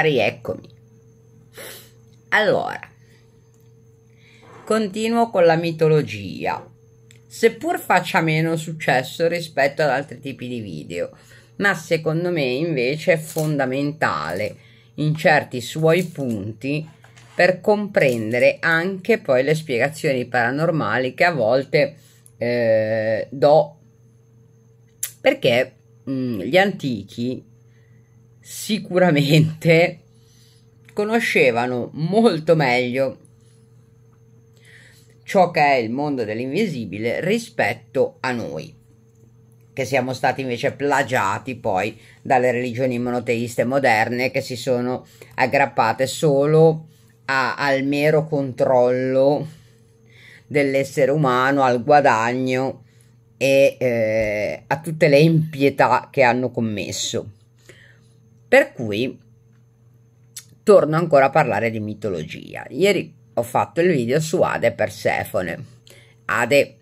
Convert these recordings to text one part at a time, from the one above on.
rieccomi. Allora, continuo con la mitologia, seppur faccia meno successo rispetto ad altri tipi di video, ma secondo me invece è fondamentale in certi suoi punti per comprendere anche poi le spiegazioni paranormali che a volte eh, do perché mh, mm, gli antichi sicuramente conoscevano molto meglio ciò che è il mondo dell'invisibile rispetto a noi che siamo stati invece plagiati poi dalle religioni monoteiste moderne che si sono aggrappate solo a, al mero controllo dell'essere umano, al guadagno e eh, a tutte le impietà che hanno commesso. Per cui torno ancora a parlare di mitologia. Ieri ho fatto il video su Ade e Persefone. Ade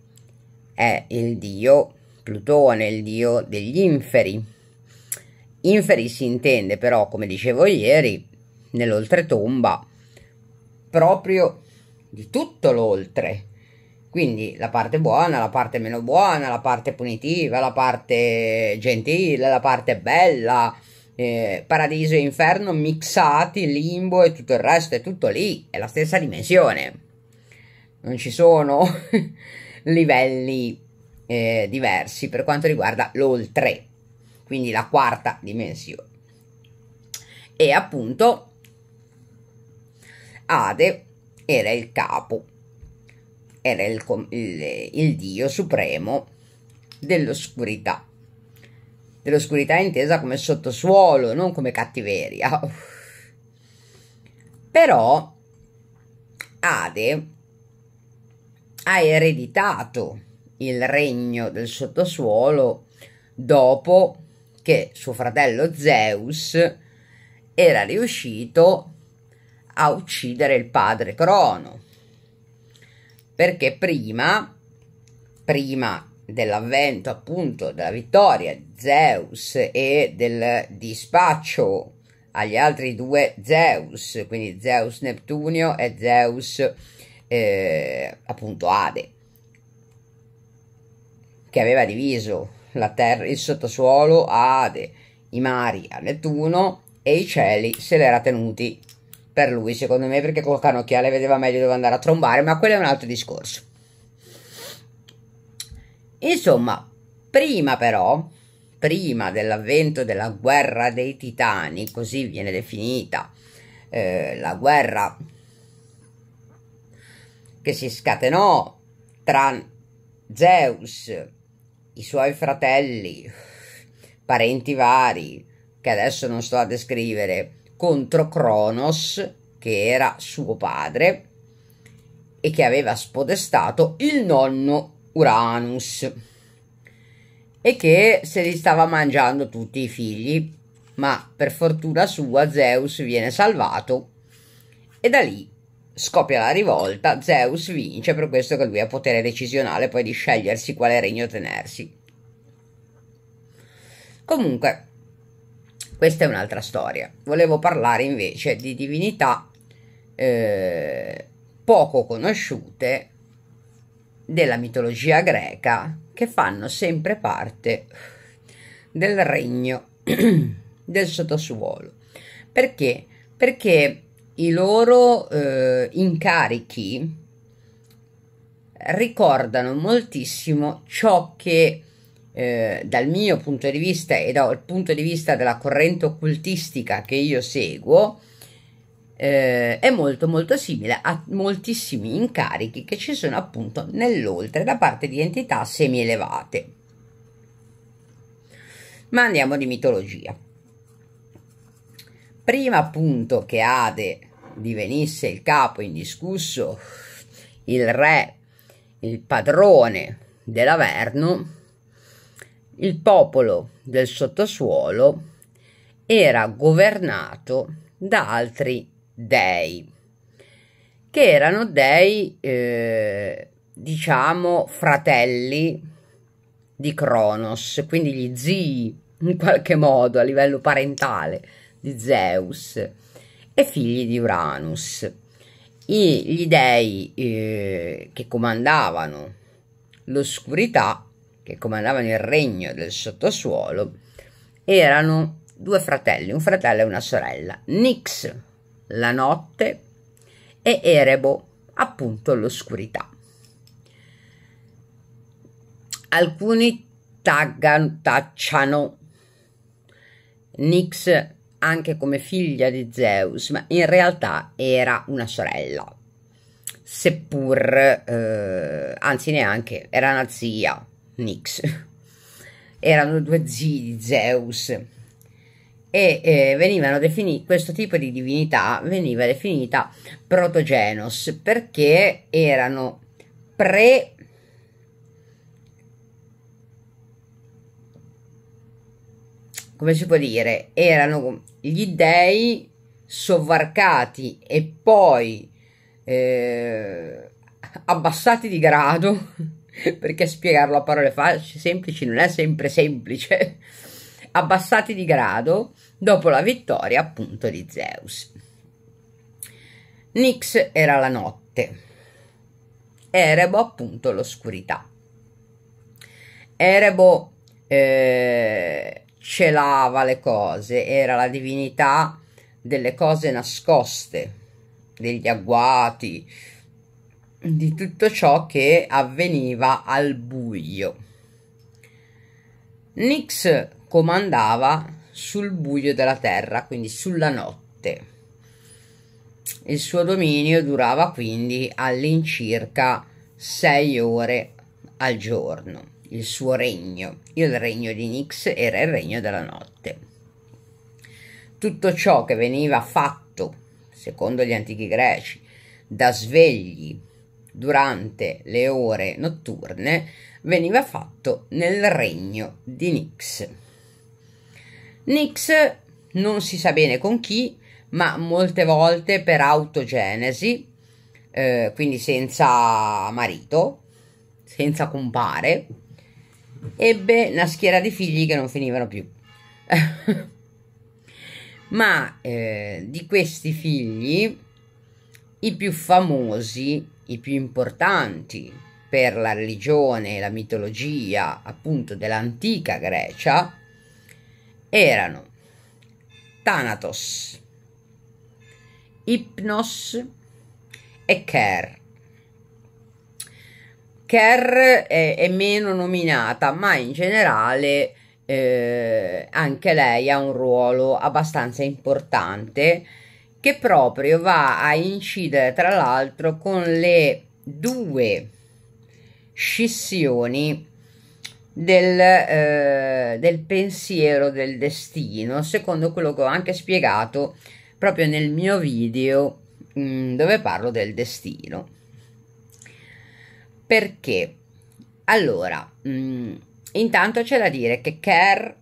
è il dio Plutone, il dio degli inferi. Inferi si intende però, come dicevo ieri, nell'oltretomba, proprio di tutto l'oltre. Quindi la parte buona, la parte meno buona, la parte punitiva, la parte gentile, la parte bella, eh, paradiso e inferno mixati, limbo e tutto il resto, è tutto lì, è la stessa dimensione. Non ci sono livelli eh, diversi per quanto riguarda l'oltre, quindi la quarta dimensione. E appunto Ade era il capo, era il, il, il dio supremo dell'oscurità dell'oscurità intesa come sottosuolo, non come cattiveria. Però Ade ha ereditato il regno del sottosuolo dopo che suo fratello Zeus era riuscito a uccidere il padre Crono. Perché prima, prima dell'avvento appunto della vittoria di Zeus e del dispaccio agli altri due Zeus, quindi Zeus Neptunio e Zeus eh, appunto Ade, che aveva diviso la terra, il sottosuolo a Ade, i mari a Nettuno e i cieli se li era tenuti per lui, secondo me, perché col canocchiale vedeva meglio dove andare a trombare, ma quello è un altro discorso. Insomma, prima però, prima dell'avvento della guerra dei titani, così viene definita eh, la guerra che si scatenò tra Zeus, i suoi fratelli, parenti vari, che adesso non sto a descrivere, contro Cronos, che era suo padre e che aveva spodestato il nonno Uranus e che se li stava mangiando tutti i figli, ma per fortuna sua Zeus viene salvato e da lì scoppia la rivolta, Zeus vince per questo che lui ha potere decisionale poi di scegliersi quale regno tenersi. Comunque, questa è un'altra storia. Volevo parlare invece di divinità eh, poco conosciute della mitologia greca che fanno sempre parte del regno del sottosuolo. Perché? Perché i loro eh, incarichi ricordano moltissimo ciò che eh, dal mio punto di vista e dal punto di vista della corrente occultistica che io seguo eh, è molto molto simile a moltissimi incarichi che ci sono appunto nell'oltre da parte di entità semi elevate. Ma andiamo di mitologia. Prima appunto che Ade divenisse il capo indiscusso, il re, il padrone dell'Averno, il popolo del sottosuolo era governato da altri dei, che erano dei, eh, diciamo, fratelli di Cronos, quindi gli zii in qualche modo a livello parentale di Zeus e figli di Uranus. I, gli dei eh, che comandavano l'oscurità, che comandavano il regno del sottosuolo, erano due fratelli, un fratello e una sorella, Nix, la notte, e Erebo, appunto l'oscurità. Alcuni taggan, tacciano Nix anche come figlia di Zeus, ma in realtà era una sorella, seppur, eh, anzi neanche, era una zia Nix. Erano due zii di Zeus e eh, venivano definiti questo tipo di divinità veniva definita protogenos perché erano pre come si può dire erano gli dei sovvarcati e poi eh, abbassati di grado perché spiegarlo a parole semplici non è sempre semplice abbassati di grado dopo la vittoria appunto di Zeus. Nix era la notte, Erebo appunto l'oscurità. Erebo eh, celava le cose, era la divinità delle cose nascoste, degli agguati, di tutto ciò che avveniva al buio. Nix comandava sul buio della terra, quindi sulla notte. Il suo dominio durava quindi all'incirca sei ore al giorno. Il suo regno, il regno di Nix, era il regno della notte. Tutto ciò che veniva fatto, secondo gli antichi greci, da svegli durante le ore notturne, veniva fatto nel regno di Nix. Nix, non si sa bene con chi, ma molte volte per autogenesi, eh, quindi senza marito, senza compare, ebbe una schiera di figli che non finivano più. ma eh, di questi figli, i più famosi, i più importanti per la religione e la mitologia appunto dell'antica Grecia, erano Thanatos, Ipnos e Ker. Ker è, è, meno nominata, ma in generale eh, anche lei ha un ruolo abbastanza importante che proprio va a incidere tra l'altro con le due scissioni del, eh, del pensiero del destino, secondo quello che ho anche spiegato proprio nel mio video mh, mm, dove parlo del destino. Perché? Allora, mh, mm, intanto c'è da dire che Kerr,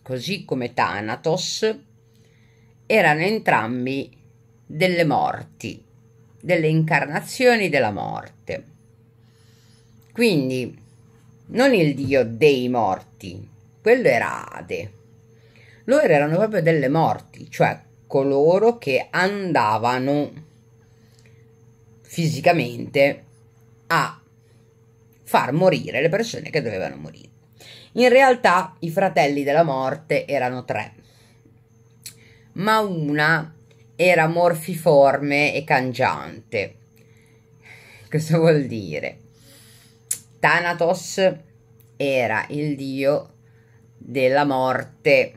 così come Thanatos, erano entrambi delle morti, delle incarnazioni della morte. Quindi non il dio dei morti, quello era Ade. Loro erano proprio delle morti, cioè coloro che andavano fisicamente a far morire le persone che dovevano morire. In realtà i fratelli della morte erano tre, ma una era morfiforme e cangiante. Cosa vuol dire? Thanatos era il dio della morte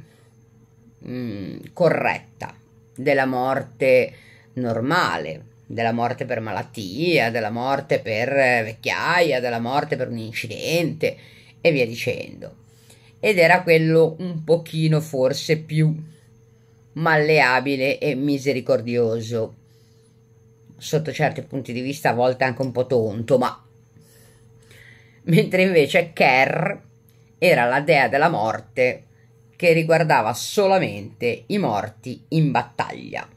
mh, mm, corretta, della morte normale, della morte per malattia, della morte per eh, vecchiaia, della morte per un incidente e via dicendo. Ed era quello un pochino forse più malleabile e misericordioso, sotto certi punti di vista a volte anche un po' tonto, ma mentre invece Ker era la dea della morte che riguardava solamente i morti in battaglia.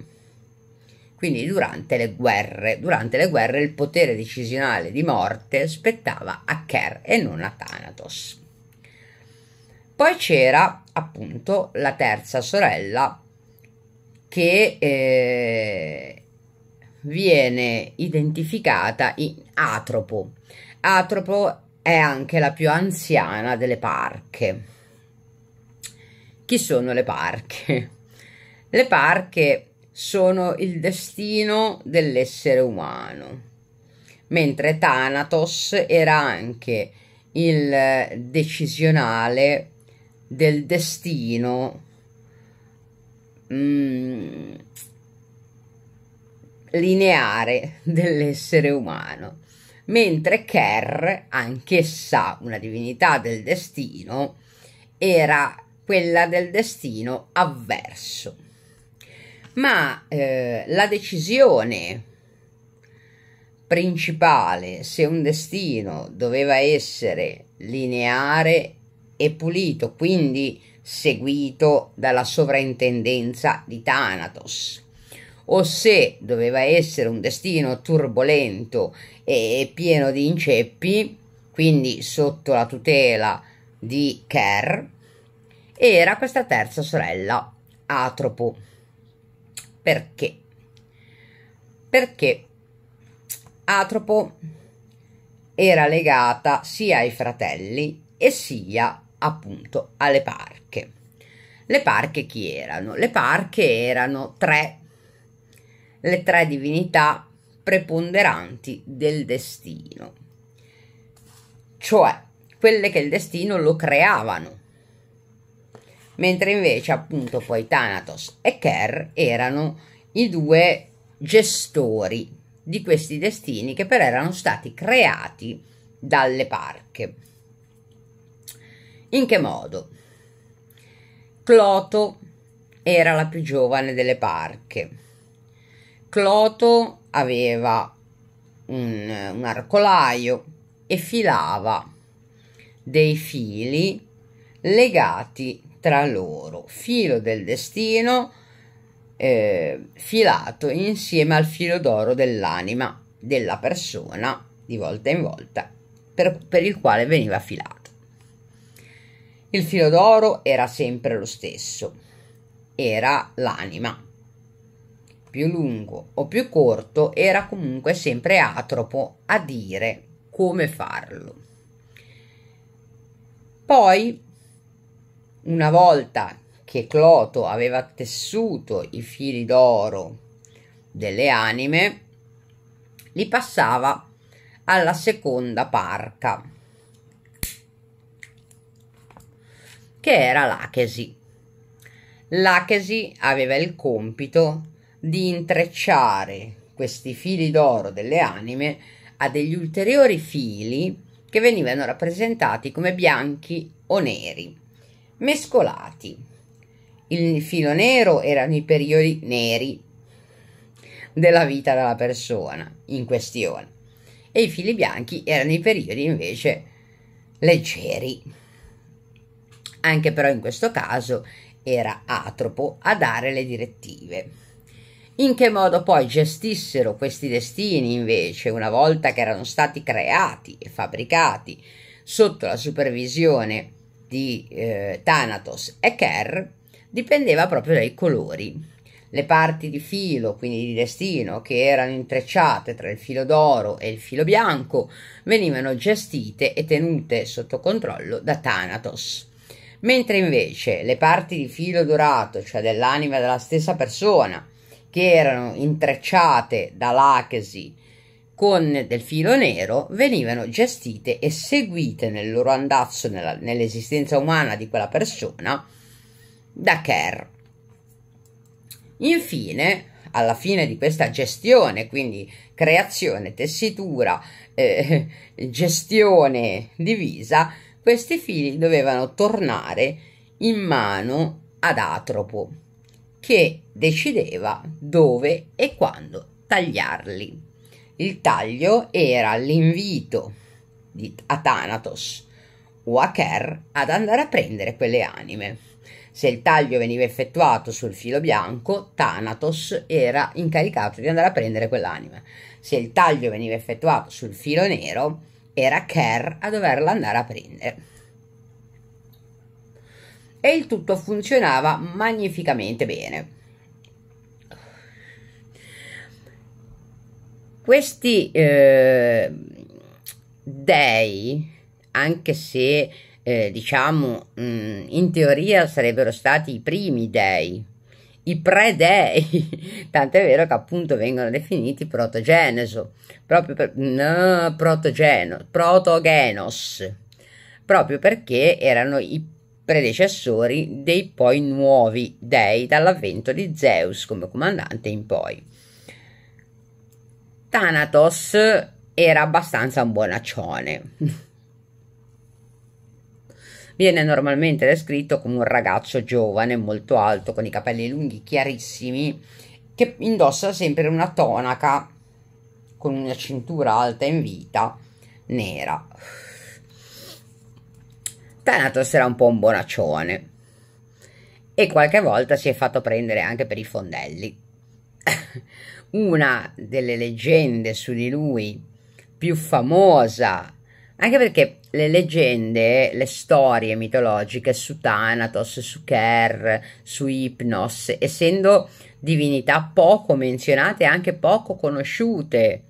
Quindi durante le guerre, durante le guerre il potere decisionale di morte spettava a Ker e non a Thanatos. Poi c'era appunto la terza sorella che eh, viene identificata in Atropo. Atropo è anche la più anziana delle parche. Chi sono le parche? Le parche sono il destino dell'essere umano, mentre Thanatos era anche il decisionale del destino mm, lineare dell'essere umano mentre Ker, anch'essa una divinità del destino, era quella del destino avverso. Ma eh, la decisione principale se un destino doveva essere lineare e pulito, quindi seguito dalla sovrintendenza di Thanatos, o se doveva essere un destino turbolento e pieno di inceppi, quindi sotto la tutela di Kerr, era questa terza sorella, Atropo. Perché? Perché Atropo era legata sia ai fratelli e sia appunto alle parche. Le parche chi erano? Le parche erano tre le tre divinità preponderanti del destino, cioè quelle che il destino lo creavano, mentre invece appunto poi Thanatos e Ker erano i due gestori di questi destini che però erano stati creati dalle parche. In che modo? Cloto era la più giovane delle parche Cloto aveva un, un arcolaio e filava dei fili legati tra loro, filo del destino eh, filato insieme al filo d'oro dell'anima della persona di volta in volta per, per il quale veniva filato. Il filo d'oro era sempre lo stesso, era l'anima più lungo o più corto, era comunque sempre Atropo a dire come farlo. Poi, una volta che Cloto aveva tessuto i fili d'oro delle anime, li passava alla seconda parca, che era l'Achesi. L'Achesi aveva il compito di intrecciare questi fili d'oro delle anime a degli ulteriori fili che venivano rappresentati come bianchi o neri, mescolati. Il filo nero erano i periodi neri della vita della persona in questione e i fili bianchi erano i periodi invece leggeri. Anche però in questo caso era Atropo a dare le direttive in che modo poi gestissero questi destini invece una volta che erano stati creati e fabbricati sotto la supervisione di eh, Thanatos e Kerr dipendeva proprio dai colori. Le parti di filo, quindi di destino, che erano intrecciate tra il filo d'oro e il filo bianco, venivano gestite e tenute sotto controllo da Thanatos. Mentre invece le parti di filo dorato, cioè dell'anima della stessa persona, che erano intrecciate da lacrisi con del filo nero venivano gestite e seguite nel loro andazzo nell'esistenza umana di quella persona da Kerr. Infine, alla fine di questa gestione, quindi creazione, tessitura, eh, gestione divisa, questi fili dovevano tornare in mano ad Atropo che decideva dove e quando tagliarli. Il taglio era l'invito di, a Thanatos o a Kerr ad andare a prendere quelle anime. Se il taglio veniva effettuato sul filo bianco, Thanatos era incaricato di andare a prendere quell'anima. Se il taglio veniva effettuato sul filo nero, era Kerr a doverla andare a prendere e il tutto funzionava magnificamente bene. Questi eh, dei, anche se eh, diciamo mh, mm, in teoria sarebbero stati i primi dei, i pre-dei, è vero che appunto vengono definiti protogeneso, proprio per, no, protogeno, protogenos, proprio perché erano i predecessori dei poi nuovi dei dall'avvento di Zeus come comandante in poi. Thanatos era abbastanza un buonaccione. Viene normalmente descritto come un ragazzo giovane, molto alto, con i capelli lunghi chiarissimi, che indossa sempre una tonaca con una cintura alta in vita nera. Thanatos era un po' un bonaccione e qualche volta si è fatto prendere anche per i fondelli. Una delle leggende su di lui più famosa, anche perché le leggende, le storie mitologiche su Thanatos, su Ker, su Ipnos, essendo divinità poco menzionate e anche poco conosciute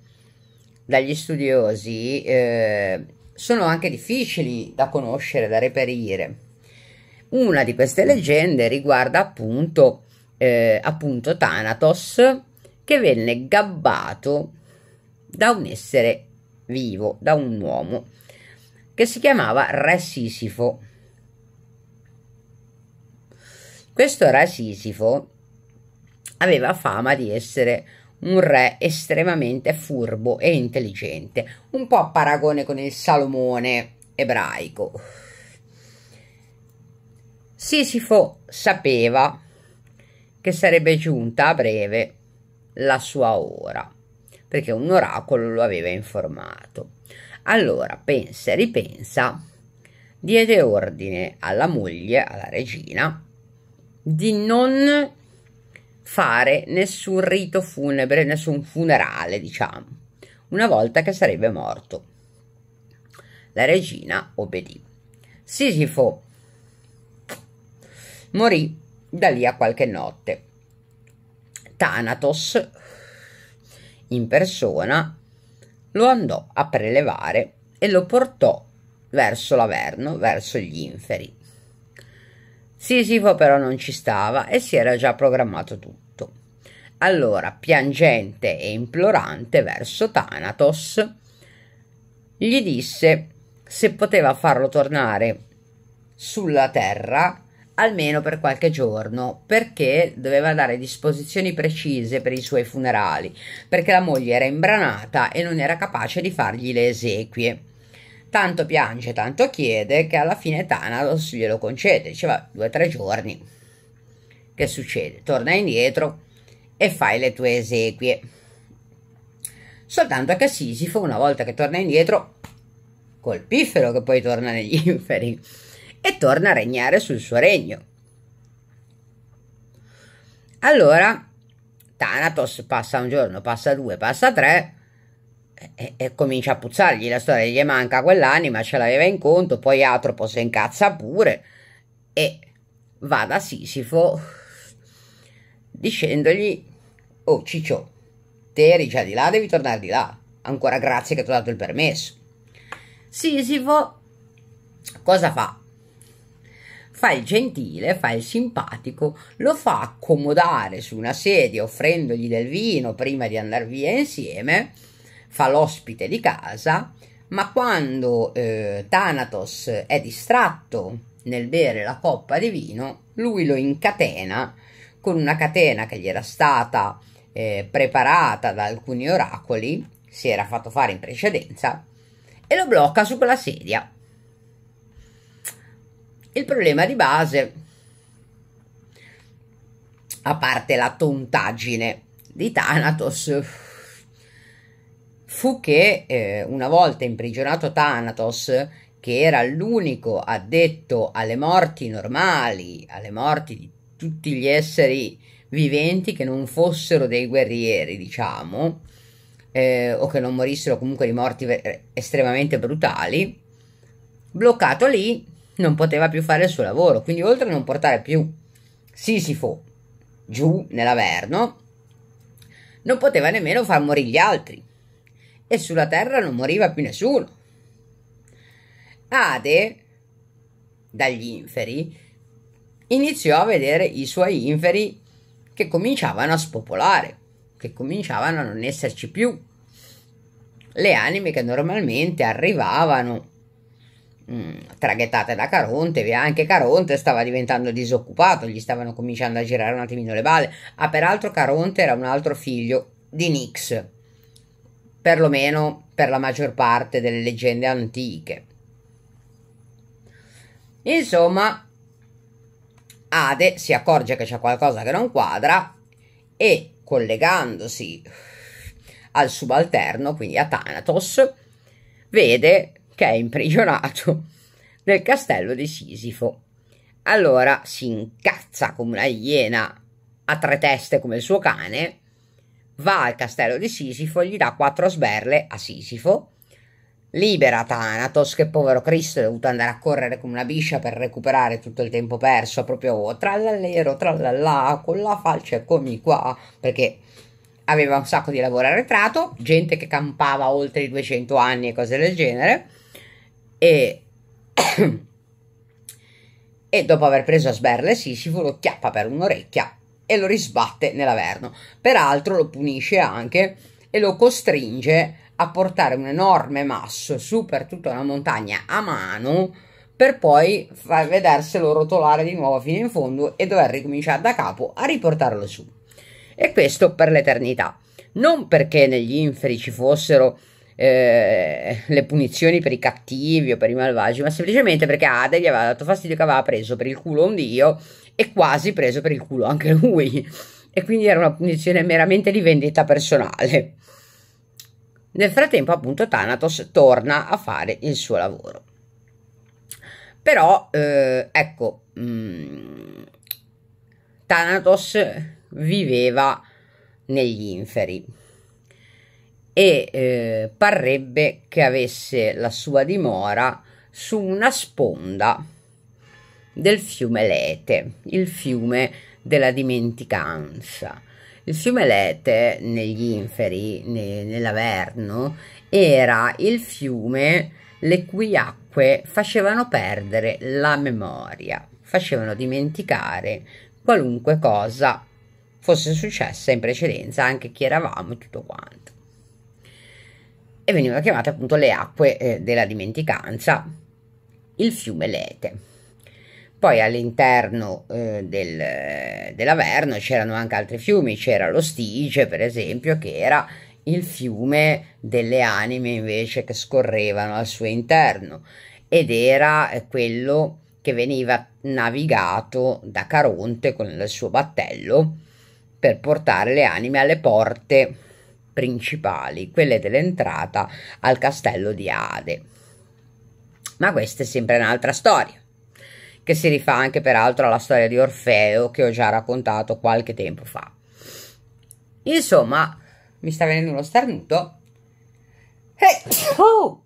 dagli studiosi, eh, sono anche difficili da conoscere, da reperire. Una di queste leggende riguarda appunto, eh, appunto Thanatos, che venne gabbato da un essere vivo, da un uomo, che si chiamava Re Sisifo. Questo Re Sisifo aveva fama di essere un re estremamente furbo e intelligente, un po' a paragone con il Salomone ebraico. Sisifo sapeva che sarebbe giunta a breve la sua ora, perché un oracolo lo aveva informato. Allora pensa e ripensa, diede ordine alla moglie, alla regina, di non fare nessun rito funebre, nessun funerale, diciamo, una volta che sarebbe morto. La regina obbedì. Sisifo morì da lì a qualche notte. Thanatos in persona lo andò a prelevare e lo portò verso l'Averno, verso gli inferi. Sisifo però non ci stava e si era già programmato tutto allora piangente e implorante verso Thanatos, gli disse se poteva farlo tornare sulla terra almeno per qualche giorno perché doveva dare disposizioni precise per i suoi funerali perché la moglie era imbranata e non era capace di fargli le esequie tanto piange tanto chiede che alla fine Thanatos glielo concede diceva due o tre giorni che succede torna indietro e fai le tue esequie. Soltanto che Sisifo, una volta che torna indietro, col piffero che poi torna negli inferi, e torna a regnare sul suo regno. Allora, Thanatos passa un giorno, passa due, passa tre, e, e, comincia a puzzargli la storia, gli manca quell'anima, ce l'aveva in conto, poi Atropo si incazza pure e va da Sisifo dicendogli Oh, Ciccio, te eri già di là, devi tornare di là. Ancora grazie che ti ho dato il permesso. Sisifo cosa fa? Fa il gentile, fa il simpatico, lo fa accomodare su una sedia offrendogli del vino prima di andare via insieme, fa l'ospite di casa, ma quando eh, Thanatos è distratto nel bere la coppa di vino, lui lo incatena con una catena che gli era stata eh, preparata da alcuni oracoli, si era fatto fare in precedenza, e lo blocca su quella sedia. Il problema di base, a parte la tontaggine di Thanatos, fu che eh, una volta imprigionato Thanatos, che era l'unico addetto alle morti normali, alle morti di tutti gli esseri viventi che non fossero dei guerrieri, diciamo, eh, o che non morissero comunque di morti estremamente brutali, bloccato lì non poteva più fare il suo lavoro. Quindi, oltre a non portare più Sisifo giù nell'Averno, non poteva nemmeno far morire gli altri. E sulla terra non moriva più nessuno. Ade, dagli inferi, iniziò a vedere i suoi inferi che cominciavano a spopolare, che cominciavano a non esserci più. Le anime che normalmente arrivavano mh, mm, traghettate da Caronte, via anche Caronte stava diventando disoccupato, gli stavano cominciando a girare un attimino le balle. Ah, peraltro Caronte era un altro figlio di Nix, perlomeno per la maggior parte delle leggende antiche. Insomma, Ade si accorge che c'è qualcosa che non quadra e collegandosi al subalterno, quindi a Thanatos, vede che è imprigionato nel castello di Sisifo. Allora si incazza come una iena a tre teste come il suo cane, va al castello di Sisifo, gli dà quattro sberle a Sisifo Libera Thanatos, che povero Cristo è dovuto andare a correre come una biscia per recuperare tutto il tempo perso, proprio trallallero, trallallà, con la falce, eccomi qua, perché aveva un sacco di lavoro arretrato, gente che campava oltre i 200 anni e cose del genere, e, e dopo aver preso a sberle Sisifo lo chiappa per un'orecchia e lo risbatte nell'Averno. Peraltro lo punisce anche e lo costringe a portare un enorme masso su per tutta la montagna a mano per poi far vederselo rotolare di nuovo fino in fondo e dover ricominciare da capo a riportarlo su. E questo per l'eternità. Non perché negli inferi ci fossero eh, le punizioni per i cattivi o per i malvagi, ma semplicemente perché Ade gli aveva dato fastidio che aveva preso per il culo un dio e quasi preso per il culo anche lui. E quindi era una punizione meramente di vendetta personale. Nel frattempo, appunto, Thanatos torna a fare il suo lavoro. Però, eh, ecco, mh, mm, Thanatos viveva negli inferi e eh, parrebbe che avesse la sua dimora su una sponda del fiume Lete, il fiume della dimenticanza il fiume Lete negli Inferi, ne, nell'Averno, era il fiume le cui acque facevano perdere la memoria, facevano dimenticare qualunque cosa fosse successa in precedenza, anche chi eravamo e tutto quanto. E veniva chiamate appunto le acque eh, della dimenticanza, il fiume Lete. Poi all'interno eh, del, dell'Averno c'erano anche altri fiumi, c'era lo Stige per esempio che era il fiume delle anime invece che scorrevano al suo interno ed era eh, quello che veniva navigato da Caronte con il suo battello per portare le anime alle porte principali, quelle dell'entrata al castello di Ade. Ma questa è sempre un'altra storia che si rifà anche peraltro alla storia di Orfeo che ho già raccontato qualche tempo fa. Insomma, mi sta venendo uno starnuto. Eh, oh!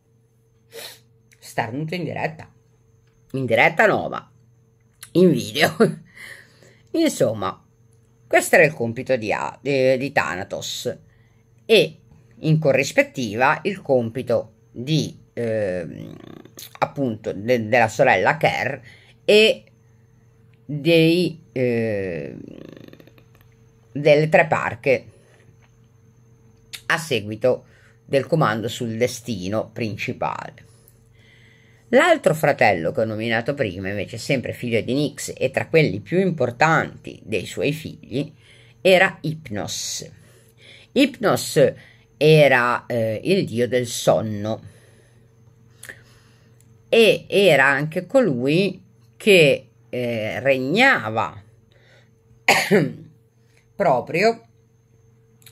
Starnuto in diretta. In diretta nuova. in video. Insomma, questo era il compito di, A, di Thanatos e in corrispettiva il compito di eh, appunto de della sorella Kerr e dei, eh, delle tre parche a seguito del comando sul destino principale. L'altro fratello che ho nominato prima, invece sempre figlio di Nix e tra quelli più importanti dei suoi figli, era Ipnos. Ipnos era eh, il dio del sonno e era anche colui che eh, regnava proprio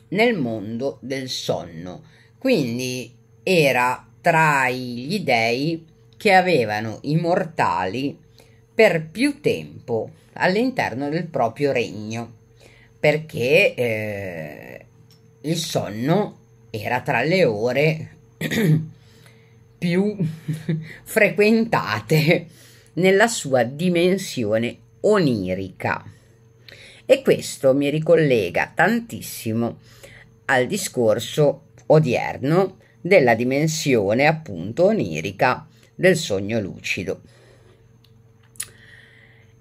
nel mondo del sonno. Quindi era tra gli dei che avevano i mortali per più tempo all'interno del proprio regno, perché eh, il sonno era tra le ore più frequentate nella sua dimensione onirica. E questo mi ricollega tantissimo al discorso odierno della dimensione appunto onirica del sogno lucido.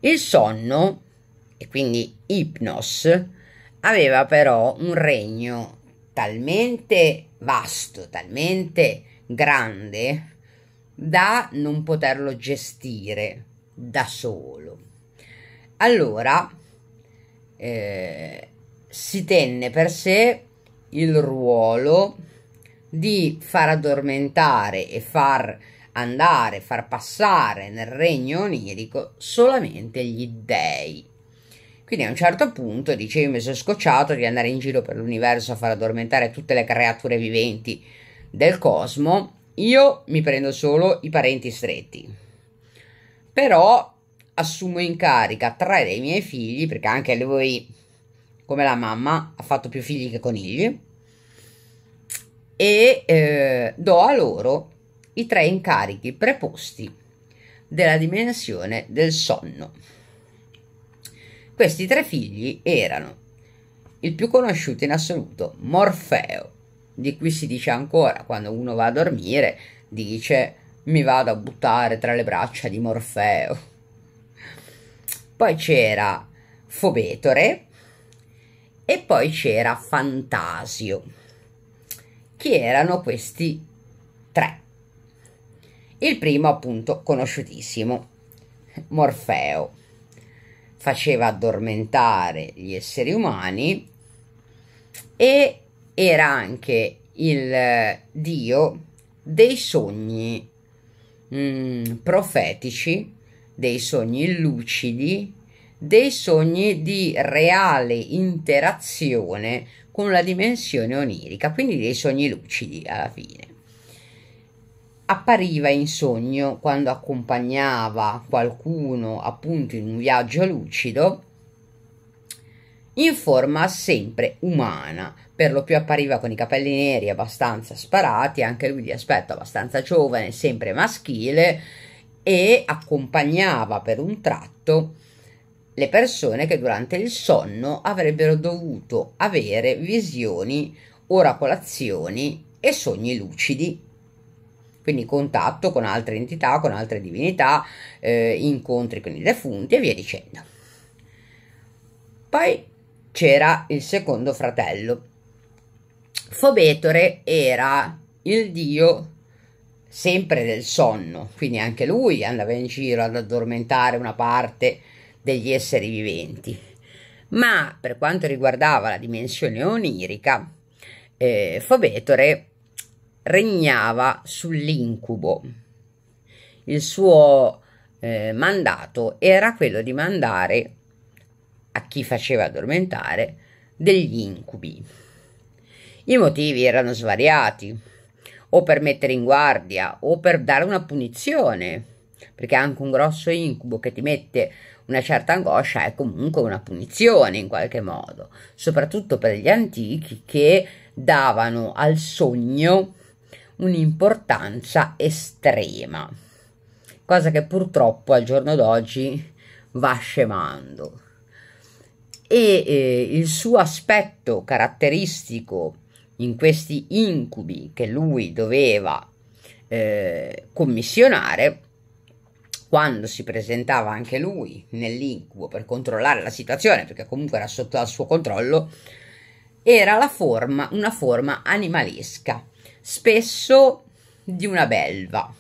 Il sonno, e quindi ipnos, aveva però un regno talmente vasto, talmente grande, da non poterlo gestire da solo. Allora eh, si tenne per sé il ruolo di far addormentare e far andare, far passare nel regno onirico solamente gli dèi. Quindi a un certo punto dice io mi sono scocciato di andare in giro per l'universo a far addormentare tutte le creature viventi del cosmo io mi prendo solo i parenti stretti, però assumo in carica tre dei miei figli, perché anche lui, come la mamma, ha fatto più figli che conigli, e eh, do a loro i tre incarichi preposti della dimensione del sonno. Questi tre figli erano il più conosciuto in assoluto, Morfeo, di cui si dice ancora quando uno va a dormire, dice mi vado a buttare tra le braccia di Morfeo. Poi c'era Fobetore e poi c'era Fantasio. Chi erano questi tre? Il primo appunto conosciutissimo, Morfeo. Faceva addormentare gli esseri umani e era anche il eh, dio dei sogni mh, mm, profetici, dei sogni lucidi, dei sogni di reale interazione con la dimensione onirica, quindi dei sogni lucidi alla fine. Appariva in sogno quando accompagnava qualcuno appunto in un viaggio lucido in forma sempre umana, per lo più appariva con i capelli neri abbastanza sparati, anche lui di aspetto abbastanza giovane, sempre maschile, e accompagnava per un tratto le persone che durante il sonno avrebbero dovuto avere visioni, oracolazioni e sogni lucidi. Quindi contatto con altre entità, con altre divinità, eh, incontri con i defunti e via dicendo. Poi c'era il secondo fratello. Fobetore era il dio sempre del sonno, quindi anche lui andava in giro ad addormentare una parte degli esseri viventi. Ma per quanto riguardava la dimensione onirica, eh, Fobetore regnava sull'incubo. Il suo eh, mandato era quello di mandare a chi faceva addormentare degli incubi. I motivi erano svariati, o per mettere in guardia, o per dare una punizione, perché anche un grosso incubo che ti mette una certa angoscia è comunque una punizione in qualche modo, soprattutto per gli antichi che davano al sogno un'importanza estrema, cosa che purtroppo al giorno d'oggi va scemando e eh, il suo aspetto caratteristico in questi incubi che lui doveva eh, commissionare quando si presentava anche lui nell'incubo per controllare la situazione perché comunque era sotto al suo controllo era forma, una forma animalesca spesso di una belva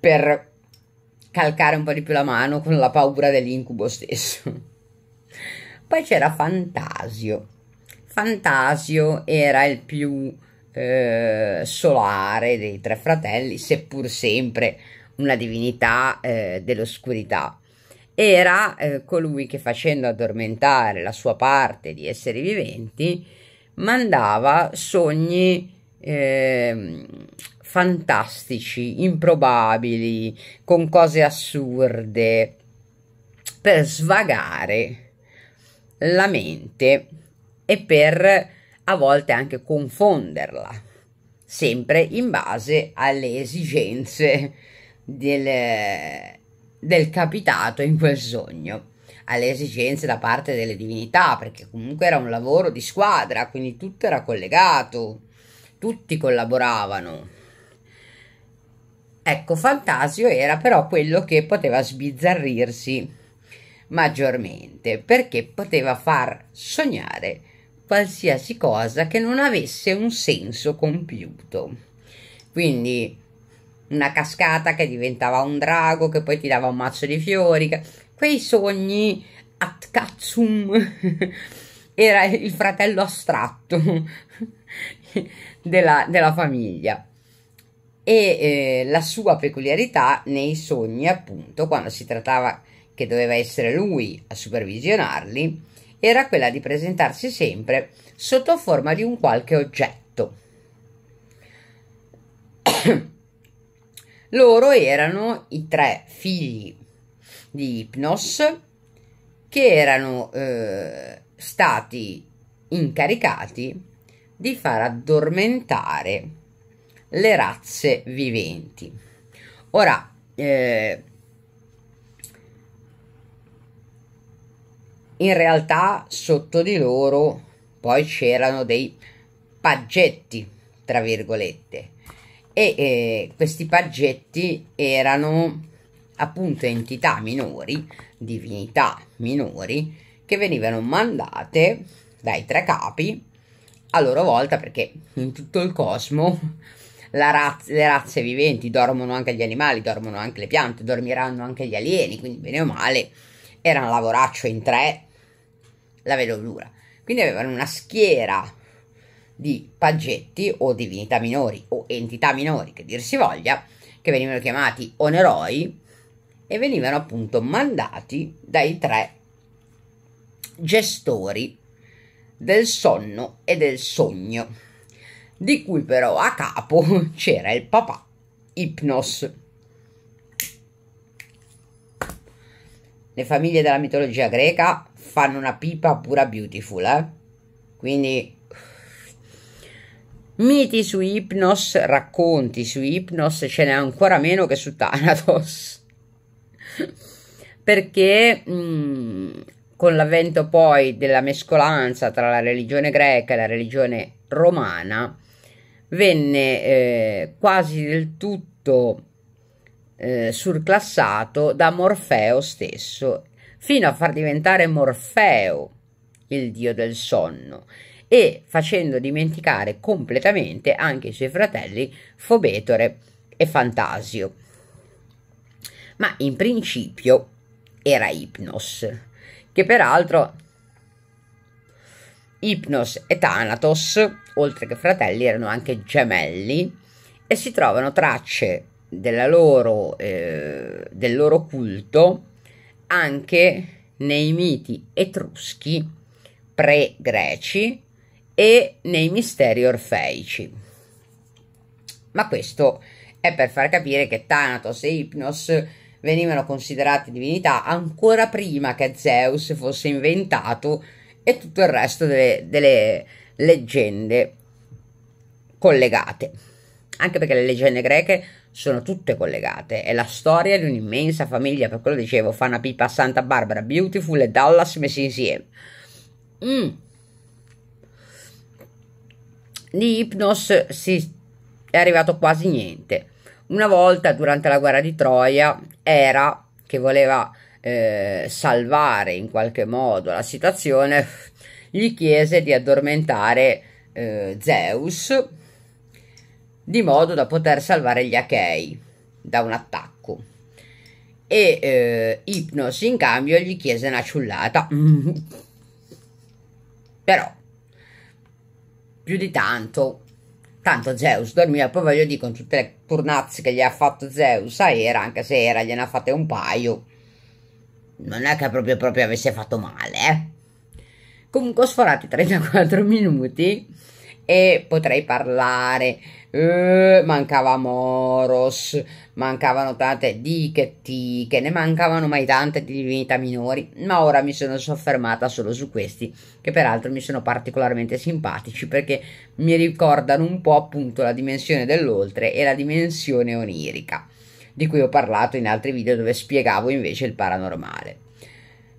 per calcare un po' di più la mano con la paura dell'incubo stesso. Poi c'era Fantasio. Fantasio era il più eh, solare dei tre fratelli, seppur sempre una divinità eh, dell'oscurità. Era eh, colui che facendo addormentare la sua parte di esseri viventi mandava sogni ehm, fantastici, improbabili, con cose assurde, per svagare la mente e per a volte anche confonderla, sempre in base alle esigenze del, del capitato in quel sogno alle esigenze da parte delle divinità, perché comunque era un lavoro di squadra, quindi tutto era collegato, tutti collaboravano. Ecco, Fantasio era però quello che poteva sbizzarrirsi maggiormente, perché poteva far sognare qualsiasi cosa che non avesse un senso compiuto. Quindi una cascata che diventava un drago, che poi ti dava un mazzo di fiori, quei sogni at katsum era il fratello astratto della, della famiglia e eh, la sua peculiarità nei sogni, appunto, quando si trattava che doveva essere lui a supervisionarli, era quella di presentarsi sempre sotto forma di un qualche oggetto. Loro erano i tre figli di Ipnos che erano eh, stati incaricati di far addormentare le razze viventi. Ora, eh, in realtà sotto di loro poi c'erano dei paggetti, tra virgolette, e eh, questi paggetti erano appunto entità minori, divinità minori, che venivano mandate dai tre capi a loro volta perché in tutto il cosmo razza, le razze viventi, dormono anche gli animali, dormono anche le piante, dormiranno anche gli alieni, quindi bene o male era un lavoraccio in tre, la vedo dura. Quindi avevano una schiera di paggetti o divinità minori o entità minori, che dir si voglia, che venivano chiamati oneroi e venivano appunto mandati dai tre gestori del sonno e del sogno di cui però a capo c'era il papà Ipnos. Le famiglie della mitologia greca fanno una pipa pura beautiful, eh? Quindi miti su Ipnos, racconti su Ipnos, ce n'è ancora meno che su Thanatos. Perché mh, mm, con l'avvento poi della mescolanza tra la religione greca e la religione romana, venne eh, quasi del tutto eh, surclassato da Morfeo stesso, fino a far diventare Morfeo il dio del sonno e facendo dimenticare completamente anche i suoi fratelli Fobetore e Fantasio. Ma in principio era Ipnos, che peraltro Ipnos e Thanatos oltre che fratelli, erano anche gemelli e si trovano tracce loro, eh, del loro culto anche nei miti etruschi pre-greci e nei misteri orfeici. Ma questo è per far capire che Thanatos e Ipnos venivano considerati divinità ancora prima che Zeus fosse inventato e tutto il resto delle, delle leggende collegate, anche perché le leggende greche sono tutte collegate, è la storia di un'immensa famiglia, per quello dicevo, Fana Pipa, Santa Barbara, Beautiful e Dallas messi insieme. Mm. Di Hypnos si è arrivato quasi niente. Una volta durante la guerra di Troia era che voleva eh, salvare in qualche modo la situazione, gli chiese di addormentare eh, Zeus di modo da poter salvare gli Achei da un attacco e eh, Ipnos in cambio gli chiese una ciullata però più di tanto tanto Zeus dormiva poi voglio dire con tutte le turnazze che gli ha fatto Zeus a Era anche se Era gliene ha fatte un paio non è che proprio proprio avesse fatto male eh Comunque ho sforato i 34 minuti e potrei parlare. Eh, mancava Moros, mancavano tante dichetti, ne mancavano mai tante di divinità minori, ma ora mi sono soffermata solo su questi, che peraltro mi sono particolarmente simpatici perché mi ricordano un po' appunto la dimensione dell'oltre e la dimensione onirica, di cui ho parlato in altri video dove spiegavo invece il paranormale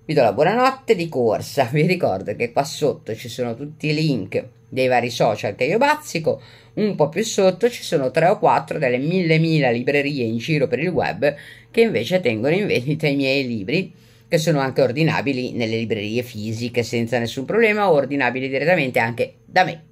vi do la buonanotte di corsa, vi ricordo che qua sotto ci sono tutti i link dei vari social che io bazzico, un po' più sotto ci sono 3 o 4 delle mille mila librerie in giro per il web che invece tengono in vendita i miei libri che sono anche ordinabili nelle librerie fisiche senza nessun problema o ordinabili direttamente anche da me.